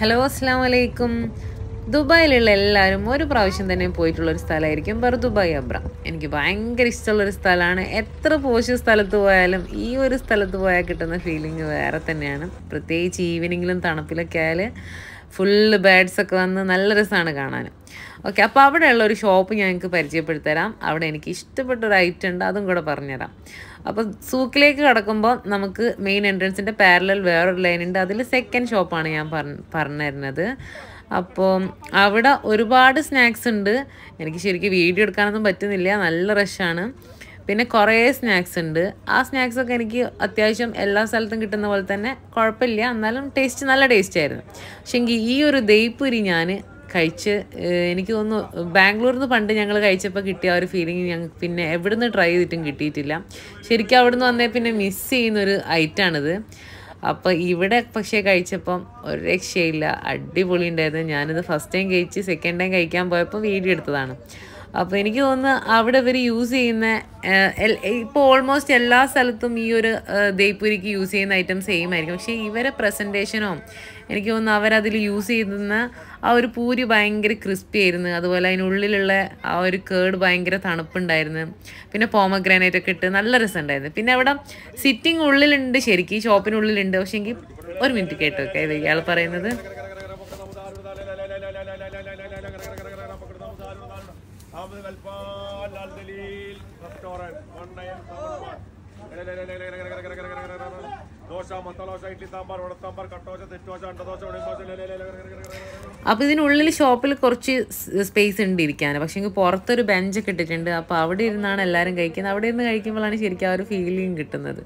hello അസ്സാം വലൈക്കും ദുബായിലുള്ള എല്ലാവരും ഒരു പ്രാവശ്യം തന്നെ പോയിട്ടുള്ള ഒരു സ്ഥലമായിരിക്കും ബർ ദുബായ് അബ്ര എനിക്ക് ഭയങ്കര ഇഷ്ടമുള്ളൊരു സ്ഥലമാണ് എത്ര പോഷ സ്ഥലത്ത് പോയാലും ഈ ഒരു സ്ഥലത്ത് പോയാൽ കിട്ടുന്ന ഫീലിംഗ് വേറെ തന്നെയാണ് പ്രത്യേകിച്ച് ഈവനിങ്ങിലും തണുപ്പിലൊക്കെ ആയാൽ ഫുള്ള് ബേഡ്സൊക്കെ വന്ന് നല്ല രസമാണ് കാണാൻ ഓക്കെ അപ്പോൾ അവിടെയുള്ള ഒരു ഷോപ്പ് ഞാൻ എനിക്ക് പരിചയപ്പെടുത്തരാം അവിടെ എനിക്ക് ഇഷ്ടപ്പെട്ട ഒരു ഐറ്റം ഉണ്ട് അതും കൂടെ പറഞ്ഞുതരാം അപ്പോൾ സൂക്കിലേക്ക് കടക്കുമ്പോൾ നമുക്ക് മെയിൻ എൻട്രൻസിൻ്റെ പാരലൽ വേറൊരു ലൈൻ ഉണ്ട് അതിൽ സെക്കൻഡ് ഷോപ്പാണ് ഞാൻ പറഞ്ഞു തരുന്നത് അപ്പോൾ അവിടെ ഒരുപാട് സ്നാക്സ് ഉണ്ട് എനിക്ക് ശരിക്കും വീഡിയോ എടുക്കാനൊന്നും പറ്റുന്നില്ല നല്ല റഷാണ് പിന്നെ കുറേ സ്നാക്സ് ഉണ്ട് ആ സ്നാക്സ് ഒക്കെ എനിക്ക് അത്യാവശ്യം എല്ലാ സ്ഥലത്തും കിട്ടുന്ന പോലെ തന്നെ കുഴപ്പമില്ല എന്നാലും ടേസ്റ്റ് നല്ല ടേസ്റ്റ് ആയിരുന്നു പക്ഷേ ഈ ഒരു ദയ്പൂരി ഞാൻ കഴിച്ച് എനിക്ക് തോന്നുന്നു ബാംഗ്ലൂരിൽ നിന്ന് പണ്ട് ഞങ്ങൾ കഴിച്ചപ്പോൾ കിട്ടിയ ഒരു ഫീലിംഗ് ഞങ്ങൾക്ക് പിന്നെ എവിടുന്ന് ട്രൈ ചെയ്തിട്ടും കിട്ടിയിട്ടില്ല ശരിക്കും അവിടുന്ന് വന്നേ പിന്നെ മിസ് ചെയ്യുന്നൊരു ഐറ്റാണിത് അപ്പോൾ ഇവിടെ പക്ഷേ കഴിച്ചപ്പം ഒരു രക്ഷയില്ല അടിപൊളി ഉണ്ടായിരുന്നു ഞാനിത് ഫസ്റ്റ് ടൈം കഴിച്ച് സെക്കൻഡ് ടൈം കഴിക്കാൻ പോയപ്പോൾ വീഡിയോ എടുത്തതാണ് അപ്പോൾ എനിക്ക് തോന്നുന്നു അവിടെ ഇവർ യൂസ് ചെയ്യുന്ന ഇപ്പോൾ ഓൾമോസ്റ്റ് എല്ലാ സ്ഥലത്തും ഈ ഒരു ദേയ്പൂരിക്ക് യൂസ് ചെയ്യുന്ന ഐറ്റം സെയിം ആയിരിക്കും പക്ഷേ ഇവരെ പ്രസൻറ്റേഷനോ എനിക്ക് തോന്നുന്നു അവരതിൽ യൂസ് ചെയ്യുന്ന ആ ഒരു പൂരി ഭയങ്കര ക്രിസ്പി ആയിരുന്നു അതുപോലെ അതിനുള്ളിലുള്ള ആ ഒരു കേട് ഭയങ്കര തണുപ്പുണ്ടായിരുന്നു പിന്നെ പോമഗ്രാനൈറ്റ് ഒക്കെ ഇട്ട് നല്ല രസമുണ്ടായിരുന്നു പിന്നെ അവിടെ സിറ്റിംഗ് ഉള്ളിലുണ്ട് ശരിക്കും ഷോപ്പിനുള്ളിലുണ്ട് പക്ഷേ എങ്കിൽ ഒരു മിനിറ്റ് കേട്ടോക്കെ ഇത് ഇയാൾ പറയുന്നത് അപ്പൊ ലാൽ ദലീൽ ഇതിനുള്ളിൽ ഷോപ്പിൽ കുറച്ച് സ്പേസ് ഉണ്ട് ഇരിക്കാൻ പക്ഷേ പുറത്തൊരു ബെഞ്ചൊക്കെ ഇട്ടിട്ടുണ്ട് അപ്പോൾ അവിടെ ഇരുന്നാണ് എല്ലാരും കഴിക്കുന്നത് അവിടെ ഇരുന്ന് കഴിക്കുമ്പോഴാണ് ശരിക്കും ആ ഒരു ഫീലിംഗ് കിട്ടുന്നത്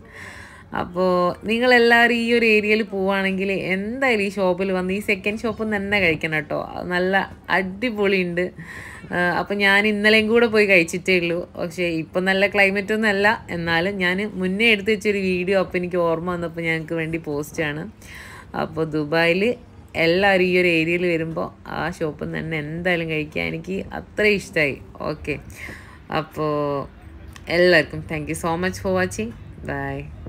അപ്പോൾ നിങ്ങളെല്ലാവരും ഈ ഒരു ഏരിയയിൽ പോവുകയാണെങ്കിൽ എന്തായാലും ഈ ഷോപ്പിൽ വന്ന് ഈ സെക്കൻഡ് ഷോപ്പ് തന്നെ കഴിക്കണം കേട്ടോ നല്ല അടിപൊളിയുണ്ട് അപ്പോൾ ഞാൻ ഇന്നലെയും കൂടെ പോയി കഴിച്ചിട്ടേ ഉള്ളൂ പക്ഷേ ഇപ്പം നല്ല ക്ലൈമറ്റ് ഒന്നുമല്ല എന്നാലും ഞാൻ മുന്നേ എടുത്ത് വെച്ചൊരു വീഡിയോ അപ്പോൾ എനിക്ക് ഓർമ്മ വന്നപ്പോൾ ഞങ്ങൾക്ക് വേണ്ടി പോസ്റ്റാണ് അപ്പോൾ ദുബായിൽ എല്ലാവരും ഈ ഒരു ഏരിയയിൽ വരുമ്പോൾ ആ ഷോപ്പിൽ തന്നെ എന്തായാലും കഴിക്കാൻ എനിക്ക് അത്ര ഇഷ്ടമായി ഓക്കെ അപ്പോൾ എല്ലാവർക്കും thank you so much for watching by